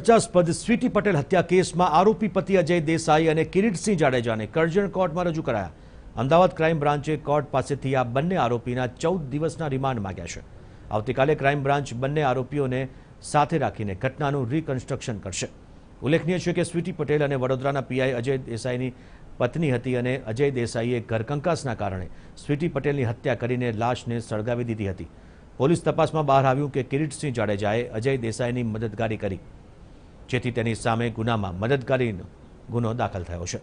50 પર સ્વિટી પટેલ હત્યા કેસમાં આરોપી પતિ અજય દેસાઈ અને કિરીટસિંહ જાડેજાને કર્જન કોર્ટમાં રજૂ કરાયા અમદાવાદ ક્રાઈમ બ્રાન્ચે કોર્ટ પાસેથી આ બંને આરોપીના 14 દિવસના રીમાન્ડ માંગ્યા છે આવતીકાલે ક્રાઈમ બ્રાન્ચ બંને આરોપીઓને સાથે રાખીને ઘટનાનું રીકન્સ્ટ્રક્શન કરશે ઉલ્લેખનીય છે કે સ્વિટી પટેલ અને વડોદરાના પીઆઈ અજય દેસાઈની પત્ની હતી અને અજય દેસાઈએ ઘરકંકાસના કારણે સ્વિટી પટેલની હત્યા કરીને લાશને સળગાવી દીધી હતી પોલીસ તપાસમાં બહાર આવ્યું કે કિરીટસિંહ જાડેજાએ અજય દેસાઈની મદદગારી કરી જેથી તેની સામે ગુનામાં મદદ કરીને ગુનો દાખલ થયો છે